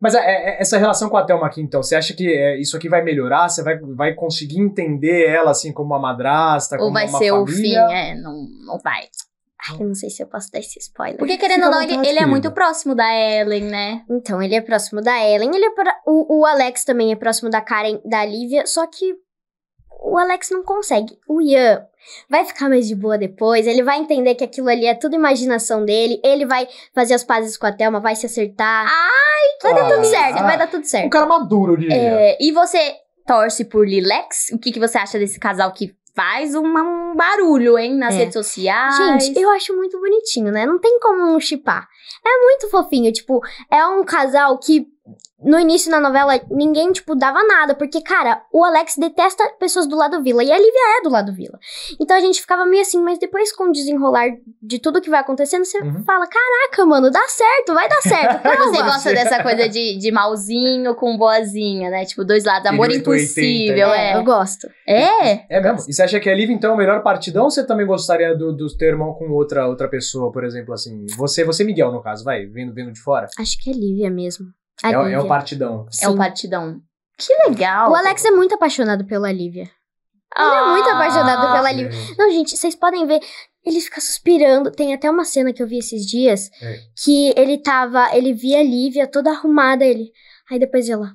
Mas é, é, é, essa relação com a Thelma aqui, então, você acha que isso aqui vai melhorar? Você vai, vai conseguir entender ela, assim, como uma madrasta, Ou como uma família? Ou vai ser o fim, é, não, não vai. Ai, eu não sei se eu posso dar esse spoiler. Porque, querendo ou não, ele, ele é muito próximo da Ellen, né? Então, ele é próximo da Ellen. Ele é pra, o, o Alex também é próximo da Karen, da Lívia. Só que o Alex não consegue. O Ian vai ficar mais de boa depois, ele vai entender que aquilo ali é tudo imaginação dele, ele vai fazer as pazes com a Thelma, vai se acertar. Ai, que vai ah, dar tudo certo, vai dar tudo certo. Um cara maduro, eu diria. É, e você torce por Lilex? O que, que você acha desse casal que faz um barulho, hein, nas é. redes sociais. Gente, eu acho muito bonitinho, né? Não tem como não chipar. É muito fofinho, tipo, é um casal que no início na novela, ninguém, tipo, dava nada, porque, cara, o Alex detesta pessoas do lado vila e a Lívia é do lado vila. Então a gente ficava meio assim, mas depois com o desenrolar de tudo que vai acontecendo, você uhum. fala: caraca, mano, dá certo, vai dar certo. Calma. você gosta é. dessa coisa de, de malzinho com boazinha, né? Tipo, dois lados, amor impossível, é, é. Eu gosto. É, é? É mesmo. E você acha que a Lívia, então, é o melhor partidão ou você também gostaria do, do ter irmão com outra, outra pessoa, por exemplo, assim? Você, você Miguel, no caso, vai, vindo vindo de fora? Acho que é Lívia mesmo. É, é, o partidão. Sim. É o é partidão. Que legal. O Alex é muito apaixonado pela Lívia. Ele é muito ah, apaixonado pela Lívia. Não, gente, vocês podem ver. Ele fica suspirando. Tem até uma cena que eu vi esses dias é. que ele tava. Ele via a Lívia toda arrumada. Ele. Aí depois ela.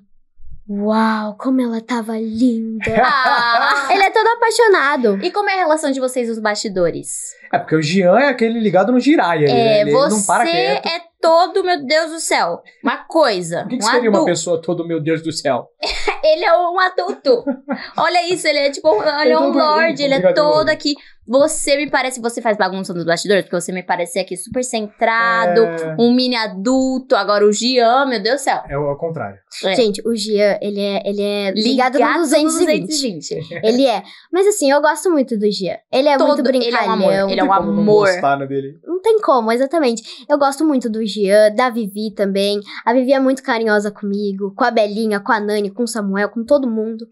Uau, como ela tava linda! Ah. Ele é todo apaixonado. E como é a relação de vocês, os bastidores? É porque o Jean é aquele ligado no Jiraya. É, ele, ele você não para é todo, meu Deus do céu. Uma coisa. O que, que um seria adulto. uma pessoa todo, meu Deus do céu? ele é um adulto. Olha isso, ele é tipo, olha é, é um lord, ele é, é todo aqui. Você me parece, você faz bagunça nos bastidores, porque você me parece aqui super centrado, é... um mini adulto. Agora o Gian, meu Deus do céu. É o contrário. É. Gente, o Gian, ele é, ele é ligado, ligado no 220. 220. ele é. Mas assim, eu gosto muito do Gian. Ele é Todo, muito brincalhão. Ele é um amor. Ele é um amor. Né, dele. Não tem como, exatamente. Eu gosto muito do Gian, da Vivi também. A Vivi é muito carinhosa comigo, com a Belinha, com a Nani, com o Samuel, com todo mundo.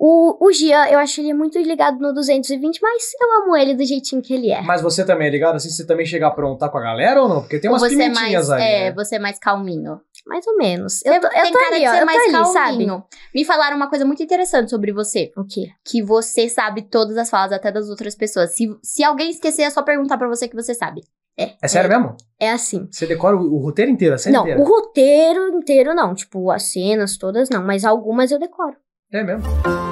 O, o Gian, eu acho ele muito ligado no 220, mas eu é amo ele do jeitinho que ele é. Mas você também é ligado assim? Você também chega a aprontar com a galera ou não? Porque tem umas é pimentinhas é aí. É, né? você é mais calminho. Mais ou menos. Eu, eu, eu tô ali, eu é mais tô ali, calminho. sabe? Me falaram uma coisa muito interessante sobre você. O quê? Que você sabe todas as falas, até das outras pessoas. Se, se alguém esquecer, é só perguntar para você que você sabe. É, é sério é, mesmo? É assim. Você decora o, o roteiro inteiro, a cena não, inteira? Não, o roteiro inteiro não. Tipo, as cenas todas não, mas algumas eu decoro. É mesmo?